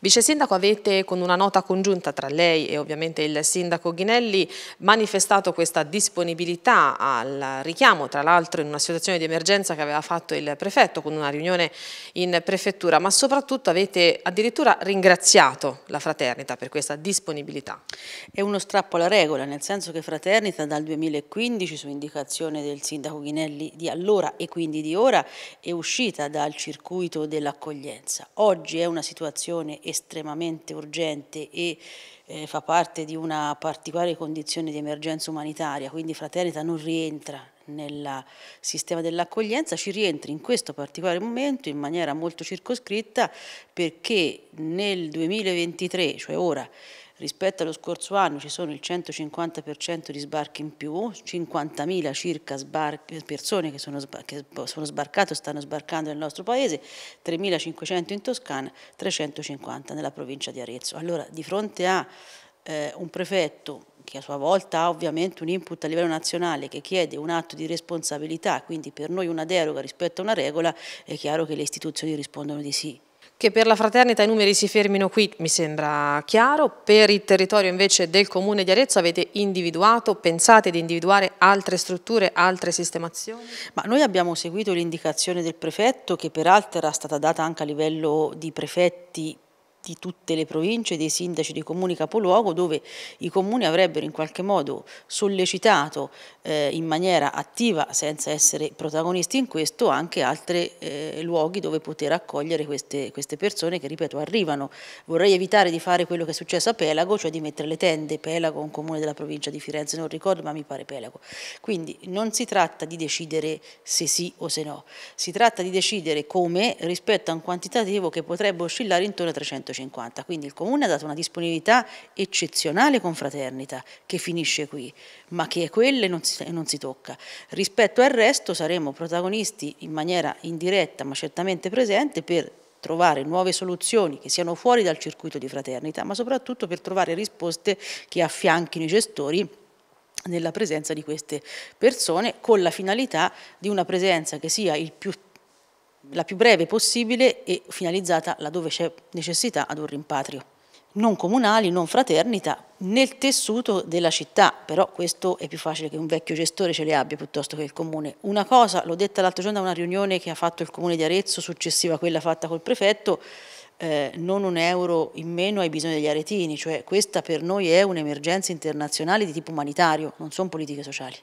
Vice Sindaco, avete con una nota congiunta tra lei e ovviamente il Sindaco Ghinelli manifestato questa disponibilità al richiamo, tra l'altro in una situazione di emergenza che aveva fatto il Prefetto con una riunione in Prefettura, ma soprattutto avete addirittura ringraziato la Fraternita per questa disponibilità. È uno strappo alla regola, nel senso che Fraternita dal 2015, su indicazione del Sindaco Ghinelli di allora e quindi di ora, è uscita dal circuito dell'accoglienza. Oggi è una situazione estremamente urgente e eh, fa parte di una particolare condizione di emergenza umanitaria, quindi Fraternita non rientra nel sistema dell'accoglienza, ci rientra in questo particolare momento in maniera molto circoscritta perché nel 2023, cioè ora, rispetto allo scorso anno ci sono il 150% di sbarchi in più, 50.000 circa persone che sono, che sono sbarcate o stanno sbarcando nel nostro paese, 3.500 in Toscana, 350 nella provincia di Arezzo. Allora di fronte a eh, un prefetto che a sua volta ha ovviamente un input a livello nazionale che chiede un atto di responsabilità, quindi per noi una deroga rispetto a una regola, è chiaro che le istituzioni rispondono di sì che per la fraternita i numeri si fermino qui, mi sembra chiaro, per il territorio invece del Comune di Arezzo avete individuato, pensate di individuare altre strutture, altre sistemazioni? Ma noi abbiamo seguito l'indicazione del prefetto che peraltro era stata data anche a livello di prefetti di tutte le province, dei sindaci dei comuni capoluogo, dove i comuni avrebbero in qualche modo sollecitato eh, in maniera attiva, senza essere protagonisti in questo, anche altri eh, luoghi dove poter accogliere queste, queste, persone che, ripeto, arrivano. Vorrei evitare di fare quello che è successo a Pelago, cioè di mettere le tende, Pelago un comune della provincia di Firenze, non ricordo, ma mi pare Pelago. Quindi non si tratta di decidere se sì o se no, si tratta di decidere come rispetto a un quantitativo che potrebbe oscillare intorno a 300 150, quindi il Comune ha dato una disponibilità eccezionale con Fraternita che finisce qui, ma che quelle non si, non si tocca. Rispetto al resto saremo protagonisti in maniera indiretta ma certamente presente per trovare nuove soluzioni che siano fuori dal circuito di Fraternita, ma soprattutto per trovare risposte che affianchino i gestori nella presenza di queste persone con la finalità di una presenza che sia il più la più breve possibile e finalizzata laddove c'è necessità ad un rimpatrio. Non comunali, non fraternita, nel tessuto della città, però questo è più facile che un vecchio gestore ce le abbia piuttosto che il comune. Una cosa, l'ho detta l'altro giorno a una riunione che ha fatto il comune di Arezzo, successiva a quella fatta col prefetto, eh, non un euro in meno ai bisogni degli aretini, cioè questa per noi è un'emergenza internazionale di tipo umanitario, non sono politiche sociali.